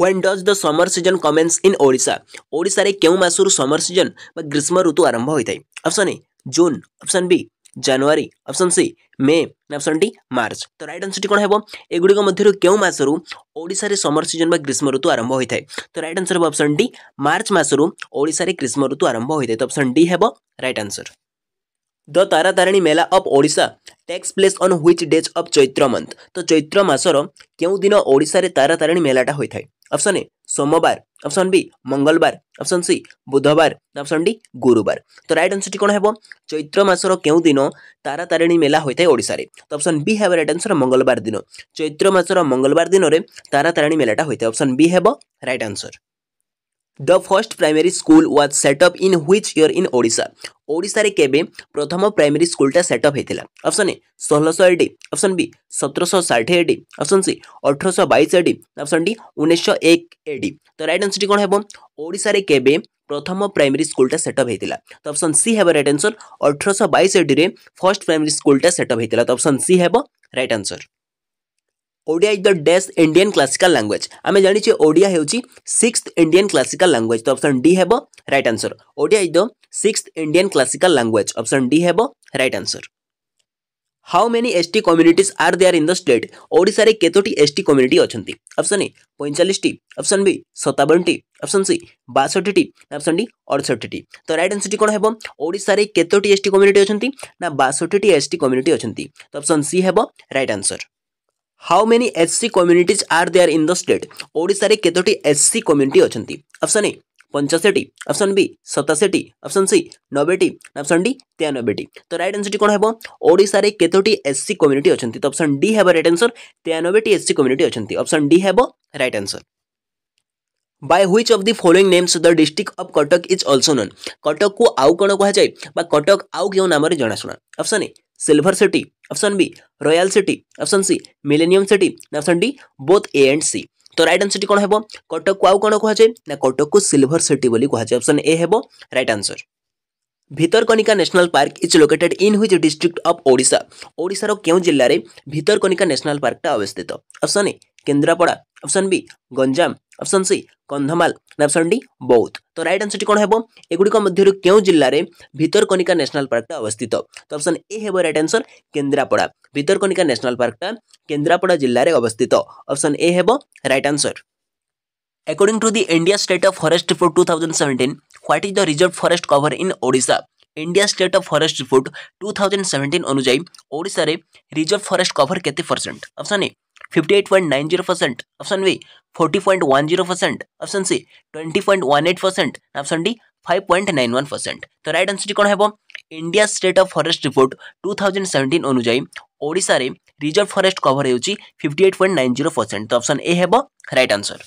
when does the summer season commence in Odisha ओडार क्यों मसर समर सीजन ग्रीष्म ऋतु आरंभ होता है option A June option B January option C May option D March तो रईट आंसर कौन है एगुड़िकसुशार समर सीजन ग्रीष्म ऋतु आरंभ होता है तो रईट आंसर हम अप्सन डी मार्च मसुशार ग्रीष्म ऋतु आरंभ होता है तो अप्सन डी हम right answer the Tara Tarini mela of Odisha takes place on which days of Chaitra month तो चैत्र मसर क्यों दिन ओडार तारा तारिणी मेलाटा होता है ऑप्शन ए सोमवार ऑप्शन बी मंगलवार ऑप्शन सी बुधवार ऑप्शन डी गुरुवार तो राइट आंसर टी कौन हम चैत्र मासर क्यों दिन तारा तारिणी मेला होता है ओडार तो ऑप्शन बी है रईट आंसर मंगलवार दिन चैत्र मासर मंगलवार दिन में तारा तारिणी मेलाटा होता है ऑप्शन बी है right answer the first primary school was set up in which year in Odisha ଓଡ଼ିଶାରେ କେବେ ପ୍ରଥମ ପ୍ରାଇମେରୀ ସ୍କୁଲଟା ସେଟଅପ୍ ହେଇଥିଲା ଅପସନ୍ ଏ ଷୋହଳଶହ ଏଠି ଅପସନ୍ ବି ସତରଶହ ଷାଠିଏ ଏଠି ଅପସନ୍ ସି ଅଠରଶହ ବାଇଶ ଏଠି ଅପସନ୍ ଡି ଉଣେଇଶହ ଏକ ଏଠି ତ ରାଇଟ୍ ଆନ୍ସର୍ଟି କ'ଣ ହେବ ଓଡ଼ିଶାରେ କେବେ প্রথম প্রাইমেরি স্কুলটা সেটঅপ হয়েছিল তো অপশন সি হব রাইট আনসর অঠরশ বাইশ এটি ফার্স্ট প্রাইমেরি স্কুলটা সেটঅপ হয়েছিল তো অপশন সি হব right answer Odia is the डेस्ट इंडियन क्लासिकल लैंग्वेज आम जाने ओडिया हूँ सिक्स इंडियन क्लासिकल लांगुएज तो अप्सन डी हे right answer Odia is the six Indian classical language option D हे right answer how many S T community are they are in the state ओडार कतोटी S T community अच्छा option A पैंचाश टी option B सतावन टी option C बासठ बासठी अप्सन डी टी तो रईट आंसर कौन हम ओडार कतोटी एस टी कम्युनिटी अच्छा ना टी एस टी कम्युनिटी अच्छा तो अप्सन सी हे right answer how many S C communities are there in the state ओडार केतोटी एच सी कम्युनिटी अच्छा अप्सन ए पंचाशीटी अप्सन बी सताशीटी अप्सन सी नबेटी अप्सन डी तेयानबेटी तो रईट आंसर कौन है ओडार केतोटी एच सी कम्युनिटी अच्छा तो अप्सन डी है रईट आंसर तेयानबे एच सी कम्युनिटी अच्छा अप्सन डी है right answer by which of the following names the district of Cuttack is also known Cuttack को आउ कौन कहुए बा कटक आउ क्यों नाम जनाशुना option A silver city option B royal city option C millennium city option D both A and C तो राइट आंसर कौन है कटक को आउ कौन कहुए ना कटक को सिल्वर सिटी कहुए अप्सन ए हे right answer Bhitarkanika national park is located in which district of Odisha ओडार क्यों जिले में भितरकनिका नेशनल पार्कटा अवस्थित option A Kendrapara option B Ganjam option C Kandhamal option D Boudh तो राइट आंसर कौन है एगुड़ मध्य क्यों जिले में भितरकनिका नेशनल पार्क अवस्थित तो ऑप्शन ए हे right answer Kendrapara Bhitarkanika national park Kendrapara जिले में अवस्थित ऑप्शन ए हे right answer according to the India state of forest report 2017, thousand seventeen what is the reserve forest cover in Odisha India state of forest report two thousand seventeen अनुजाई ओडे reserve forest cover percent option A 58.90% option A 40.10% option C 20.18% option D 5.91% तो right answer कि कोन हेबो India state of forest report 2017 অনুযায়ী ওড়িশা রে reserve forest cover হউচি 58.90% তো অপশন এ হেবো right answer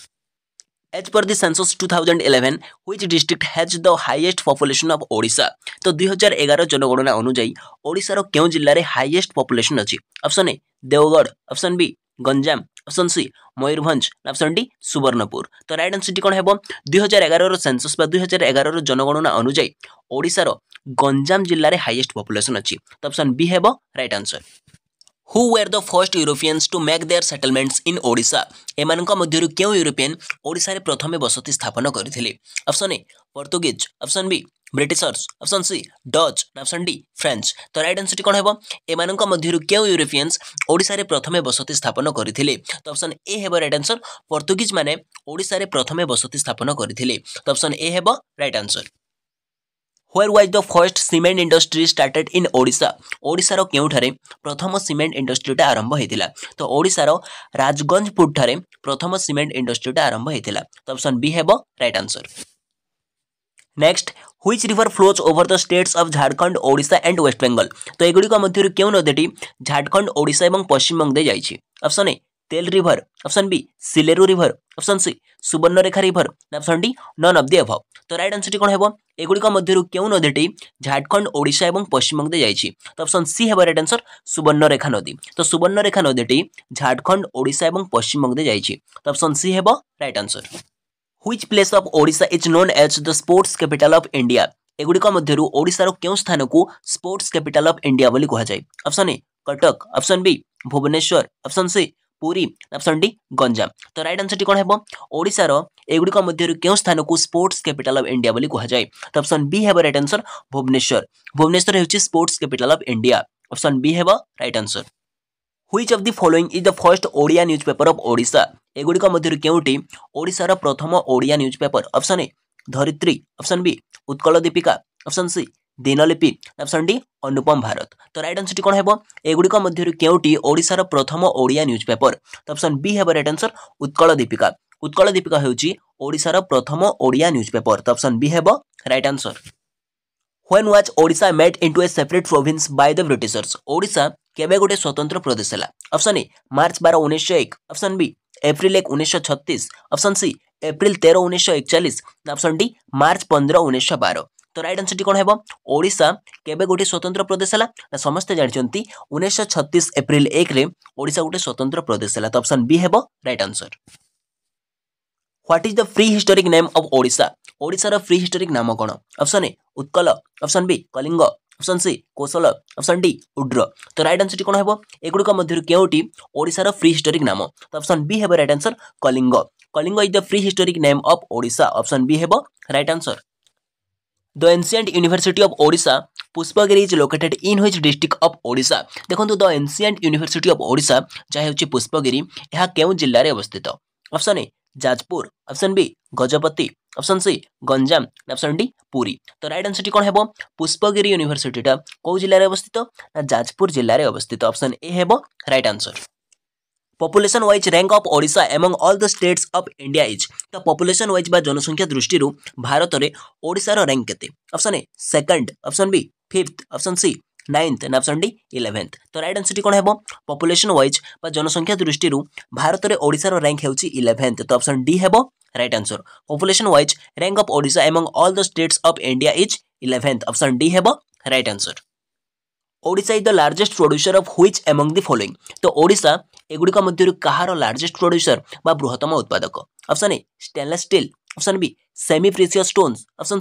as per the census 2011 which district has the highest population of Odisha তো 2011 জনগণনা অনুযায়ী ওড়িশার কোন জিলারে হাইয়েস্ট পপুলেশন আছে option A Deogarh option B Ganjam option C Mayurbhanj option D Subarnapur ତ ରାଇଟ୍ ଆନ୍ସର୍ଟି କ'ଣ ହେବ ଦୁଇ ହଜାର ଏଗାରର ସେନ୍ସସ୍ ବା ଦୁଇ ହଜାର ଏଗାରର ଜନଗଣନା ଅନୁଯାୟୀ ଓଡ଼ିଶାର ଗଞ୍ଜାମ ଜିଲ୍ଲାରେ ହାଇଏଷ୍ଟ ପପୁଲେସନ୍ ଅଛି ତ ଅପସନ୍ ବି ହେବ right answer who were the first Europeans to make their settlements in Odisha ଏମାନଙ୍କ ମଧ୍ୟରୁ କେଉଁ ୟୁରୋପିଆନ୍ ଓଡ଼ିଶାରେ ପ୍ରଥମେ ବସତି ସ୍ଥାପନ କରିଥିଲେ option A Portuguese option B Britishers option C Dutch option D French ତ ରାଇଟ୍ ଆନ୍ସରଟି କ'ଣ ହେବ ଏମାନଙ୍କ ମଧ୍ୟରୁ କେଉଁ ୟୁରୋପିଆନ୍ସ ଓଡ଼ିଶାରେ ପ୍ରଥମେ ବସତି ସ୍ଥାପନ କରିଥିଲେ ତ ଅପସନ୍ ଏ ହେବ ରାଇଟ୍ ଆନ୍ସର ପର୍ତ୍ତୁଗୀଜ ମାନେ ଓଡ଼ିଶାରେ ପ୍ରଥମେ ବସତି ସ୍ଥାପନ କରିଥିଲେ ତ ଅପସନ୍ ଏ ହେବ right answer where was the first cement industry started in Odisha ওড়িশার কেউঠারে প্রথম সিমেন্ট ইন্ডস্ট্রিটা আরম্ভ হয়েছিল তো ওড়িশার রাজগঞ্জপুরঠারে প্রথম সিমেন্ট ইন্ডস্ট্রিটা আরম্ভ হয়েছিল তো অপশন বি হব right answer next which river flows over the states of Jharkhand Odisha and West Bengal তো এগুলিক মধ্যে কেউ নদীটি ঝাড়খণ্ড ওড়িশা এবং পশ্চিমবঙ্গে যাইছে option A Tel river option B Sileru river option C Subarnarekha river option D none of the above তো রাইট আনসরটি কোণ হব এগুলিক মধ্যে কেউ নদীটি ঝাড়খণ্ড ওড়িশা এবং পশ্চিমবঙ্গে যাইছি তো অপশন সি হব রাইট আনসর সুবর্ণরেখা নদী তো সুবর্ণরেখা নদীটি ঝাড়খণ্ড ওড়িশা এবং পশ্চিমবঙ্গে যাইছি তো অপশন সি হব right answer which place of Odisha is known as the sports capital of India एगुड़िकार क्यों स्थान को स्पोर्ट्स कैपिटाल अफ इंडिया कहुए option A Cuttack option B Bhubaneswar option C Puri option D Ganjam तो रईट आंसर टी कौन ओडार एगुड़िकार क्यों स्थान को स्पोर्ट्स कैपिटाल अफ इंडिया कहुए तो अप्सन बी हे रईट आंसर भुवनेश्वर भुवनेश्वर हो sports capital of India option B हे right answer which of the following is the first Odia newspaper of Odisha एगुड़िक मध्य केशार प्रथम Odia newspaper option A Dharitri option B Utkal Dipika option C Dinalipi option D Anupam Bharat तो right answer T कौन है एगुड़िक मध्य केशार प्रथम ओडिया न्यूज पेपर तो अप्सन बी हे रईट आंसर उत्कल दीपिका उत्कल दीपिका होशार प्रथम ओडिया न्यूज पेपर तो अप्सन बी हे right answer when was Odisha made into a separate province by the Britishers Odisha केवे गोटे स्वतंत्र प्रदेश है अप्सन ए मार्च बार उन्नीस एक अप्सन बी एप्रिल एक उन्नीस छत्तीस अप्सन सी एप्रिल तेरह उन्नीस चालीस अप्सन डी मार्च पंद्रह उन्नीस बार तो रईट आंसर टी कौन है ओडा केवे गोटे स्वतंत्र प्रदेश है ना समस्ते जानते उन्नीस छत्तीस एप्रिल एक ओडा गोटे स्वतंत्र प्रदेश है तो अप्सन बी हे right answer what is the free historic name of Odisha ओडार फ्री हिस्टोरिक नाम कौन option A Utkal option B Kalinga option C Kosala option D Udra ତ ରାଇଟ୍ ଆନ୍ସରଟି କ'ଣ ହେବ ଏଗୁଡ଼ିକ ମଧ୍ୟରୁ କେଉଁଟି ଓଡ଼ିଶାର ଫ୍ରି ହିଷ୍ଟୋରିକ୍ ନାମ ତ ଅପସନ୍ ବି ହେବ right answer Kalinga Kalinga is the free historic name of Odisha option B ହେବ right answer the ancient university of Odisha Pushpagiri is located in which district of Odisha देखो the ancient university of Odisha जहाँ हूँ पुष्पगिरी यह क्यों जिले में अवस्थित option A Jajpur option B Gajapati option C Ganjam option D Puri तो राइट आंसर कौन है पुष्पगिरी यूनिभर्सीटा कौ जिले में अवस्थित जाजपुर जिले में अवस्थित ऑप्शन ए हे right answer population wise rank of Odisha among all the states of India is तो पपुलेसन वाइज बा जनसंख्या दृष्टि भारत में ओडार rank option A second option B fifth option C ninth ना अप्सन डी इलेवेन्थ तो रईट आंसर कौन है पपुलेसन वाइज बा जनसंख्या दृष्टि भारत में ओडार रैंक होलेवेन्थ तो अप्सन डी हम right answer population wise rank of Odisha among all the states of India is eleventh option D हैव right answer Odisha is the largest producer of which among the following तो ओडिशा এগুড়িক मध्य কাহার लार्जेस्ट প্রোড্যুসর বা বৃহত্তম উৎপাদক option A stainless steel option B semi precious stones option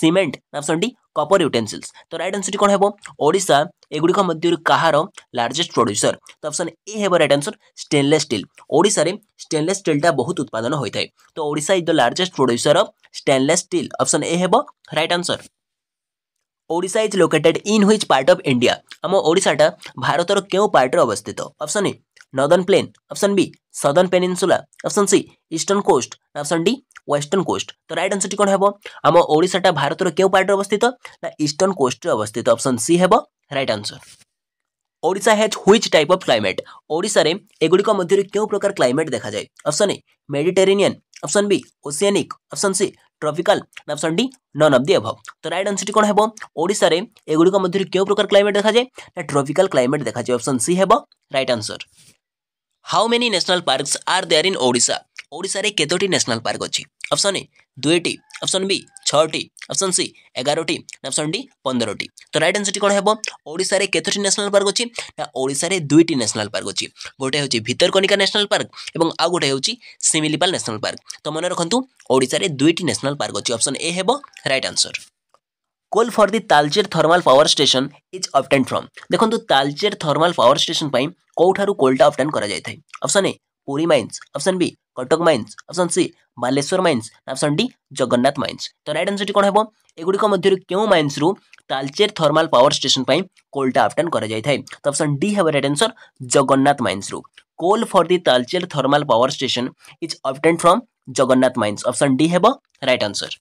cement ନା option D copper utensils ତ right ଆନ୍ସରଟି କ'ଣ ହେବ ଓଡ଼ିଶା ଏଗୁଡ଼ିକ ମଧ୍ୟରୁ କାହାର ଲାର୍ଜେଷ୍ଟ ପ୍ରଡ୍ୟୁସର ତ ଅପସନ୍ ଏ ହେବ ରାଇଟ୍ ଆନ୍ସର ଷ୍ଟେନଲେସ୍ ଷ୍ଟିଲ୍ ଓଡ଼ିଶାରେ ଷ୍ଟେନଲେସ୍ ଷ୍ଟିଲ୍ଟା ବହୁତ ଉତ୍ପାଦନ ହୋଇଥାଏ ତ Odisha is the largest producer of stainless steel option A ହେବ right answer Odisha is located in which part of India ଆମ ଓଡ଼ିଶାଟା ଭାରତର କେଉଁ ପାର୍ଟରେ ଅବସ୍ଥିତ option A northern plain option B southern peninsula option C eastern coast option D D coast तो right answer कौन কোণ হব আম ওড়িশাটা ভারতের কেউ পার্টে অবস্থিত না ইষ্টর্ন কোস্টে অবস্থিত অপশন সি হব right Odisha has which type of climate ओडार एगुड़िक क्यों प्रकार क्लैमेट देखा जाए option A Mediterranean option B oceanic option C tropical option D none of the above तो रईट आंसर टी कौन हम ओडार एगुड़िक क्यों प्रकार क्लैमेट देखा जाए ना क्लैमेट देखा जाए अप्सन सी हे right answer how many national parks are there in Odisha ଓଡ଼ିଶାରେ କେତୋଟି ନ୍ୟାସନାଲ୍ ପାର୍କ ଅଛି ଅପସନ୍ ଏ ଦୁଇଟି ଅପସନ୍ ବି ଛଅଟି ଅପସନ୍ ସି ଏଗାରଟି ଅପସନ୍ ଡି ପନ୍ଦରଟି ତ ରାଇଟ୍ ଆନ୍ସର୍ଟି କ'ଣ ହେବ ଓଡ଼ିଶାରେ କେତୋଟି ନ୍ୟାସନାଲ୍ ପାର୍କ ଅଛି ନା ଓଡ଼ିଶାରେ ଦୁଇଟି ନ୍ୟାସନାଲ୍ ପାର୍କ ଅଛି ଗୋଟେ ହେଉଛି ଭିତରକନିକା ନ୍ୟାସନାଲ୍ ପାର୍କ ଏବଂ ଆଉ ଗୋଟେ ହେଉଛି ଶିମିଲିପାଲ ନ୍ୟାସନାଲ୍ ପାର୍କ ତ ମନେ ରଖନ୍ତୁ ଓଡ଼ିଶାରେ ଦୁଇଟି ନ୍ୟାସନାଲ୍ ପାର୍କ ଅଛି ଅପସନ୍ ଏ ହେବ right answer coal for the Talcher thermal power station is obtained from देखो तालचेर थर्माल पावर स्टेशन कौठ कोलटा अबटेन कर A Puri mines option B Cuttack mines option C Baleshwar mines option D Jagannath mines तो रईट आंसर तो कौन है एगुड़िक मध्य क्यों माइन्स रु तालचेर थर्माल पावर स्टेशन कोलटा अबटेन कर तो डी हम रईट आंसर जगन्नाथ माइन्स रु coal for the Talcher thermal power station is obtained from Jagannath mines option D हे right answer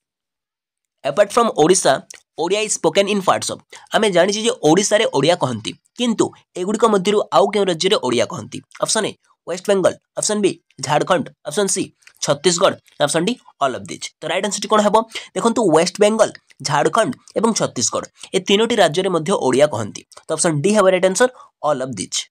apart from Odisha Odia is spoken in parts of ଆମେ ଜାଣିଛେ ଯେ ଓଡ଼ିଶାରେ ଓଡ଼ିଆ କହନ୍ତି କିନ୍ତୁ ଏଗୁଡ଼ିକ ମଧ୍ୟରୁ ଆଉ କେଉଁ ରାଜ୍ୟରେ ଓଡ଼ିଆ କହନ୍ତି option A West Bengal option B Jharkhand option C Chhattisgarh option D all of these ତ ରାଇଟ୍ ଆନ୍ସର୍ଟି କ'ଣ ହେବ ଦେଖନ୍ତୁ ୱେଷ୍ଟ ବେଙ୍ଗଲ ଝାଡ଼ଖଣ୍ଡ ଏବଂ ଛତିଶଗଡ଼ ଏ ତିନୋଟି ରାଜ୍ୟରେ ମଧ୍ୟ ଓଡ଼ିଆ କହନ୍ତି ତ ଅପସନ୍ ଡି ହେବ right answer all of these